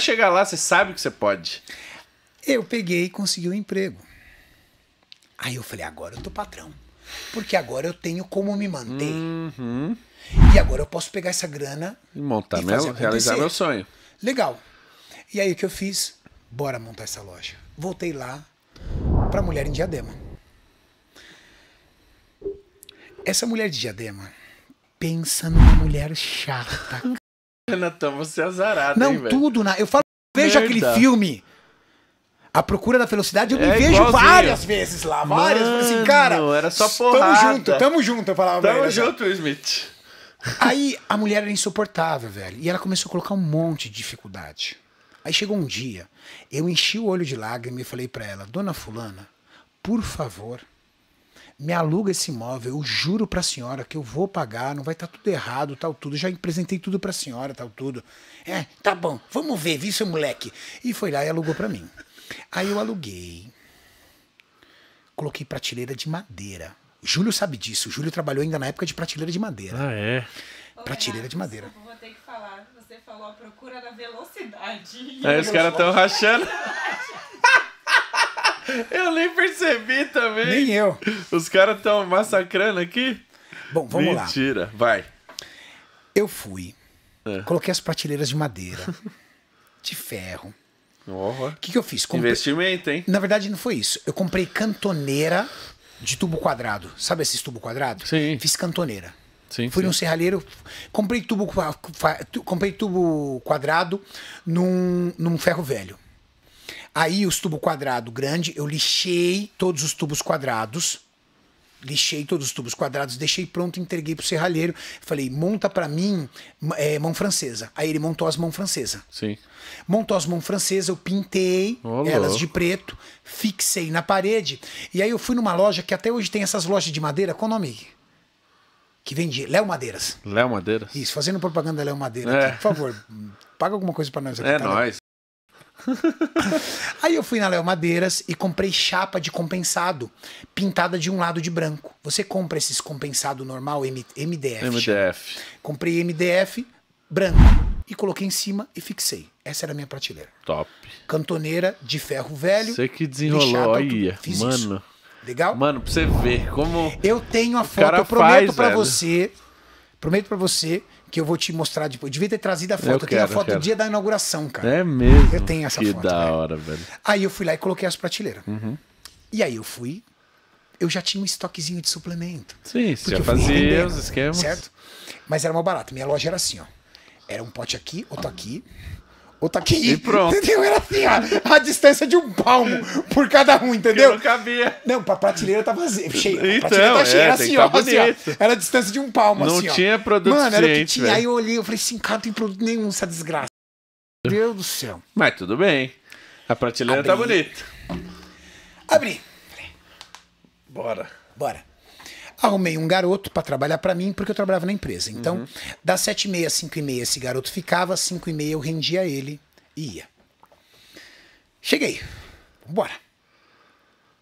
chegar lá, você sabe que você pode. Eu peguei e consegui um emprego. Aí eu falei, agora eu tô patrão. Porque agora eu tenho como me manter. Uhum. E agora eu posso pegar essa grana e montar e meu, realizar meu sonho. Legal. E aí o que eu fiz? Bora montar essa loja. Voltei lá pra mulher em diadema. Essa mulher de diadema pensa numa mulher chata, Renatão, você é azarado, Não, hein, tudo. Na... Eu falo, vejo Merda. aquele filme. A procura da velocidade eu me é vejo várias vezes lá, várias. Mano, assim, cara, era só porrada. Tamo junto, tamo junto, eu falava. Tamo junto, já. Smith. Aí a mulher era insuportável, velho. E ela começou a colocar um monte de dificuldade. Aí chegou um dia, eu enchi o olho de lágrima e falei para ela, dona fulana, por favor, me aluga esse imóvel, eu juro para a senhora que eu vou pagar, não vai estar tá tudo errado, tal tudo, já apresentei tudo para a senhora, tal tudo. É, tá bom, vamos ver, viu seu moleque. E foi lá e alugou para mim. Aí eu aluguei, coloquei prateleira de madeira. O Júlio sabe disso, o Júlio trabalhou ainda na época de prateleira de madeira. Ah, é? Prateleira de madeira. Eu vou ter que falar, você falou a procura da velocidade. Aí é, os caras estão rachando. Eu nem percebi também. Nem eu. Os caras estão massacrando aqui? Bom, vamos Mentira. lá. Mentira, vai. Eu fui, é. coloquei as prateleiras de madeira, de ferro. O que, que eu fiz? Comprei... Investimento, hein? Na verdade, não foi isso. Eu comprei cantoneira de tubo quadrado. Sabe esses tubo quadrado? Sim. Fiz cantoneira. Sim, Fui sim. num serralheiro, comprei tubo, comprei tubo quadrado num, num ferro velho. Aí os tubos quadrados grande, eu lixei todos os tubos quadrados. Lixei todos os tubos quadrados, deixei pronto, entreguei pro serralheiro. Falei, monta para mim é, mão francesa. Aí ele montou as mãos francesas. Sim. Montou as mãos francesas, eu pintei Olá. elas de preto, fixei na parede. E aí eu fui numa loja que até hoje tem essas lojas de madeira. Qual o nome? que vende Léo Madeiras. Léo Madeiras. Isso, fazendo propaganda Léo Madeira. É. Aqui, por favor, paga alguma coisa para nós. Aqui, é tá nóis. Aí eu fui na Léo Madeiras e comprei chapa de compensado, pintada de um lado de branco. Você compra esses compensado normal, MDF. MDF. Chama. Comprei MDF branco e coloquei em cima e fixei. Essa era a minha prateleira. Top. Cantoneira de ferro velho. Você que desenrolou aí, mano. Isso. Legal? Mano, pra você ver como. Eu tenho a foto, eu prometo para você. Prometo para você que eu vou te mostrar depois. Eu devia ter trazido a foto. Eu, eu tenho quero, a foto do dia da inauguração, cara. É mesmo? Eu tenho essa que foto. Que da hora, velho. Aí eu fui lá e coloquei as prateleiras. Uhum. E aí eu fui... Eu já tinha um estoquezinho de suplemento. Sim, você já fazia rendendo, os esquemas. Certo? Mas era uma barata Minha loja era assim, ó. Era um pote aqui, outro aqui, ou tá aqui. E pronto. Entendeu? Era assim, ó, a distância de um palmo por cada um, entendeu? não cabia. Não, pra prateleira tava cheia. Então, a prateleira então, é, assim, tá cheia, é, era assim, ó, assim, ó, Era a distância de um palmo, não assim, Não tinha produto Mano, era o que tinha. Véio. Aí eu olhei, eu falei assim, cara, não tem produto nenhum essa desgraça. Meu Deus do céu. Mas tudo bem. A prateleira tá Abri. tá bonita. Abri. Bora. Bora. Arrumei um garoto para trabalhar para mim, porque eu trabalhava na empresa. Então, uhum. das 7h30 cinco 5h30 esse garoto ficava, cinco 5h30 eu rendia ele e ia. Cheguei. Bora.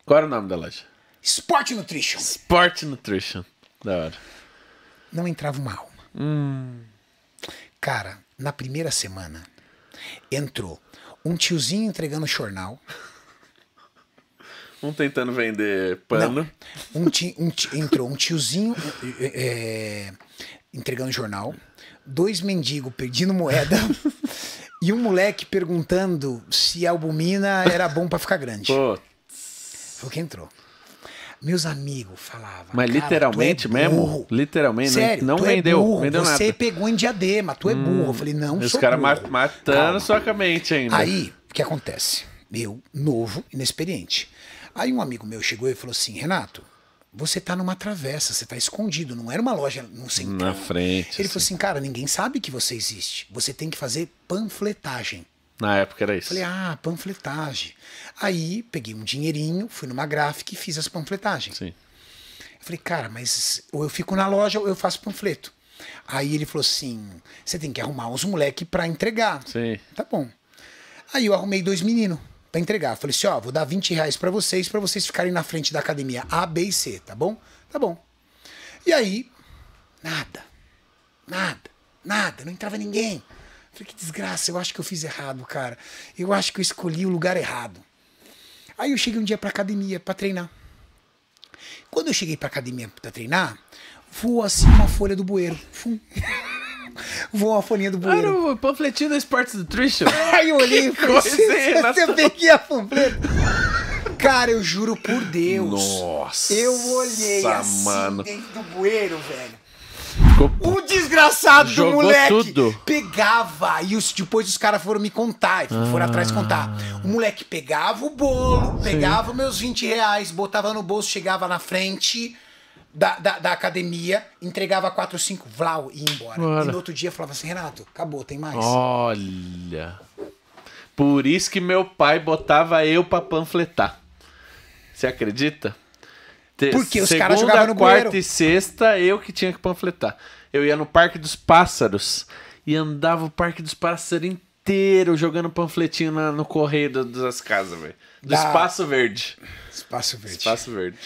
Qual era o nome da loja? Sport Nutrition. Sport Nutrition. Da hora. Não entrava uma alma. Hum. Cara, na primeira semana, entrou um tiozinho entregando jornal. Um tentando vender pano. Não. Um ti, um ti, entrou um tiozinho é, é entregando jornal, dois mendigos pedindo moeda e um moleque perguntando se a albumina era bom para ficar grande. Putz. Foi que entrou. Meus amigos falavam. Mas é literalmente é mesmo? Literalmente? Sério, não é vendeu. É burro, vendeu você pegou em diadema, tu é burro. eu falei, não, Os caras matando Calma. sua mente ainda. Aí, o que acontece? Eu, novo, inexperiente. Aí um amigo meu chegou e falou assim: Renato, você tá numa travessa, você tá escondido, não era uma loja no centro. Na frente. Ele assim. falou assim, cara, ninguém sabe que você existe. Você tem que fazer panfletagem. Na época era isso. Falei, ah, panfletagem. Aí peguei um dinheirinho, fui numa gráfica e fiz as panfletagens. Sim. Eu falei, cara, mas ou eu fico na loja ou eu faço panfleto. Aí ele falou assim: você tem que arrumar os moleques pra entregar. Sim. Tá bom. Aí eu arrumei dois meninos para entregar. Falei assim, ó, vou dar 20 reais para vocês, para vocês ficarem na frente da academia A, B e C, tá bom? Tá bom. E aí, nada, nada, nada, não entrava ninguém. Falei, que desgraça, eu acho que eu fiz errado, cara. Eu acho que eu escolhi o lugar errado. Aí eu cheguei um dia pra academia para treinar. Quando eu cheguei pra academia para treinar, voou assim uma folha do bueiro. Fum. voou uma folhinha do bueiro. Era o panfletinho do Esportes do Trichel. Aí eu olhei e falei, é você peguei a panfleta. Cara, eu juro por Deus. Nossa. Eu olhei assim mano. dentro do bueiro, velho. Ficou... O desgraçado Jogou do moleque tudo. pegava. E os, depois os caras foram me contar. Foram ah. atrás contar. O moleque pegava o bolo, pegava Sim. meus 20 reais, botava no bolso, chegava na frente da, da, da, academia, entregava 4 ou 5, Vlau, e ia embora. E no outro dia falava assim, Renato, acabou, tem mais. Olha. Por isso que meu pai botava eu pra panfletar. Você acredita? Te, Porque os caras jogavam no quarta e sexta, eu que tinha que panfletar. Eu ia no Parque dos Pássaros e andava o Parque dos Pássaros inteiro jogando panfletinho na, no correio das casas, velho. Do da... Espaço Verde. Espaço Verde. Espaço Verde.